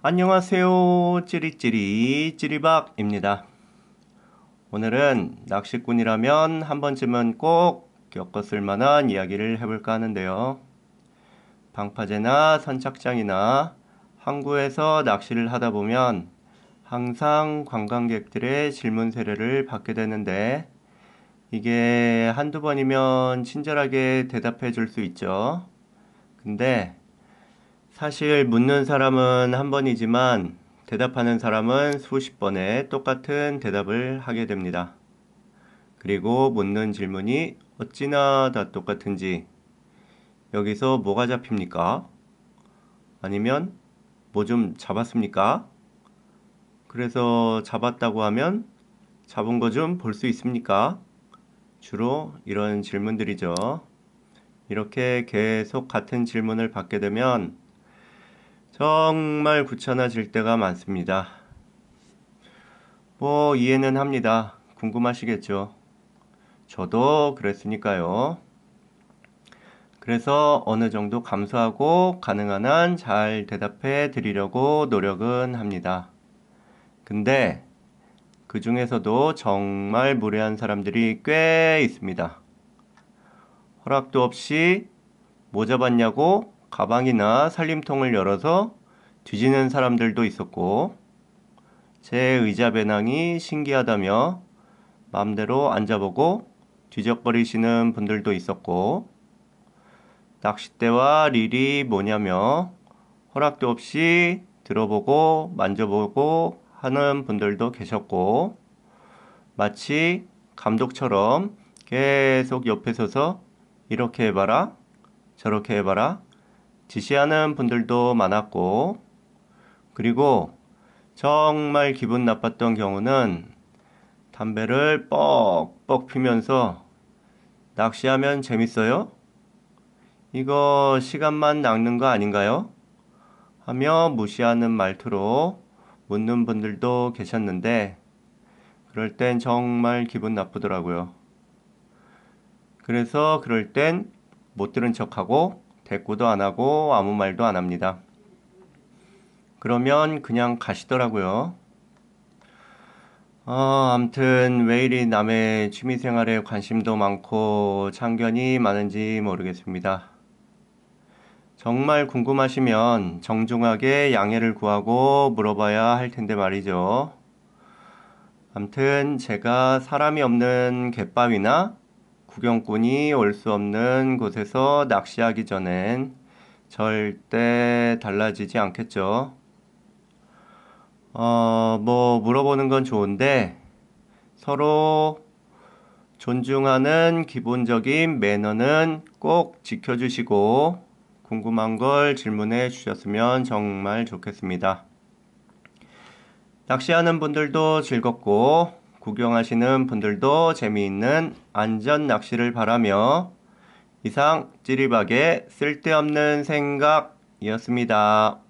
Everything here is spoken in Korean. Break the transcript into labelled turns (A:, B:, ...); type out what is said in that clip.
A: 안녕하세요. 찌리찌리 찌리박입니다. 오늘은 낚시꾼이라면 한 번쯤은 꼭 겪었을 만한 이야기를 해볼까 하는데요. 방파제나 선착장이나 항구에서 낚시를 하다 보면 항상 관광객들의 질문 세례를 받게 되는데 이게 한두 번이면 친절하게 대답해 줄 수 있죠. 근데 사실 묻는 사람은 한 번이지만 대답하는 사람은 수십 번의 똑같은 대답을 하게 됩니다. 그리고 묻는 질문이 어찌나 다 똑같은지 여기서 뭐가 잡힙니까? 아니면 뭐 좀 잡았습니까? 그래서 잡았다고 하면 잡은 거 좀 볼 수 있습니까? 주로 이런 질문들이죠. 이렇게 계속 같은 질문을 받게 되면 정말 구찮아질 때가 많습니다. 뭐 이해는 합니다. 궁금하시겠죠? 저도 그랬으니까요. 그래서 어느 정도 감수하고 가능한 한 잘 대답해 드리려고 노력은 합니다. 근데 그 중에서도 정말 무례한 사람들이 꽤 있습니다. 허락도 없이 뭐 잡았냐고 가방이나 살림통을 열어서 뒤지는 사람들도 있었고 제 의자 배낭이 신기하다며 마음대로 앉아보고 뒤적거리시는 분들도 있었고 낚싯대와 릴이 뭐냐며 허락도 없이 들어보고 만져보고 하는 분들도 계셨고 마치 감독처럼 계속 옆에 서서 이렇게 해봐라 저렇게 해봐라 지시하는 분들도 많았고, 그리고 정말 기분 나빴던 경우는 담배를 뻑뻑 피면서 낚시하면 재밌어요? 이거 시간만 낚는 거 아닌가요? 하며 무시하는 말투로 묻는 분들도 계셨는데, 그럴 땐 정말 기분 나쁘더라고요. 그래서 그럴 땐 못 들은 척하고 대꾸도 안 하고 아무 말도 안 합니다. 그러면 그냥 가시더라고요. 아, 암튼 왜 이리 남의 취미생활에 관심도 많고 참견이 많은지 모르겠습니다. 정말 궁금하시면 정중하게 양해를 구하고 물어봐야 할 텐데 말이죠. 암튼 제가 사람이 없는 갯바위나 구경꾼이 올 수 없는 곳에서 낚시하기 전엔 절대 달라지지 않겠죠. 어, 뭐, 물어보는 건 좋은데 서로 존중하는 기본적인 매너는 꼭 지켜주시고 궁금한 걸 질문해 주셨으면 정말 좋겠습니다. 낚시하는 분들도 즐겁고 구경하시는 분들도 재미있는 안전 낚시를 바라며 이상 찌리박의 쓸데없는 생각이었습니다.